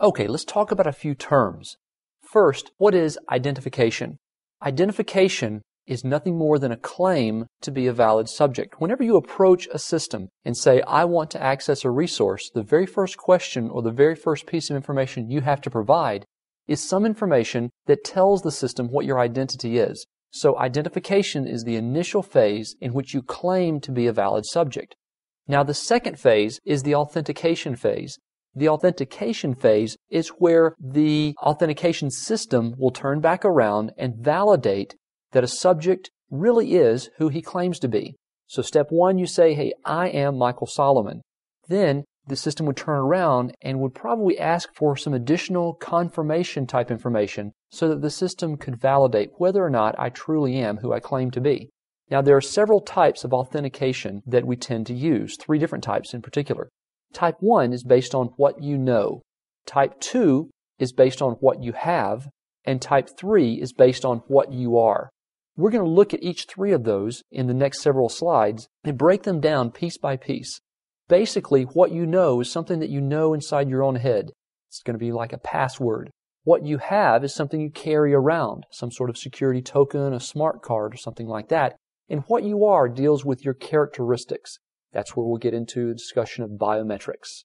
Okay, let's talk about a few terms. First, what is identification? Identification is nothing more than a claim to be a valid subject. Whenever you approach a system and say, I want to access a resource, the very first question or the very first piece of information you have to provide is some information that tells the system what your identity is. So identification is the initial phase in which you claim to be a valid subject. Now the second phase is the authentication phase. The authentication phase is where the authentication system will turn back around and validate that a subject really is who he claims to be. So step one, you say, hey, I am Michael Solomon. Then the system would turn around and would probably ask for some additional confirmation type information so that the system could validate whether or not I truly am who I claim to be. Now, there are several types of authentication that we tend to use, three different types in particular. Type 1 is based on what you know. Type 2 is based on what you have. And type 3 is based on what you are. We're going to look at each three of those in the next several slides and break them down piece by piece. Basically, what you know is something that you know inside your own head. It's going to be like a password. What you have is something you carry around, some sort of security token, a smart card, or something like that. And what you are deals with your characteristics. That's where we'll get into the discussion of biometrics.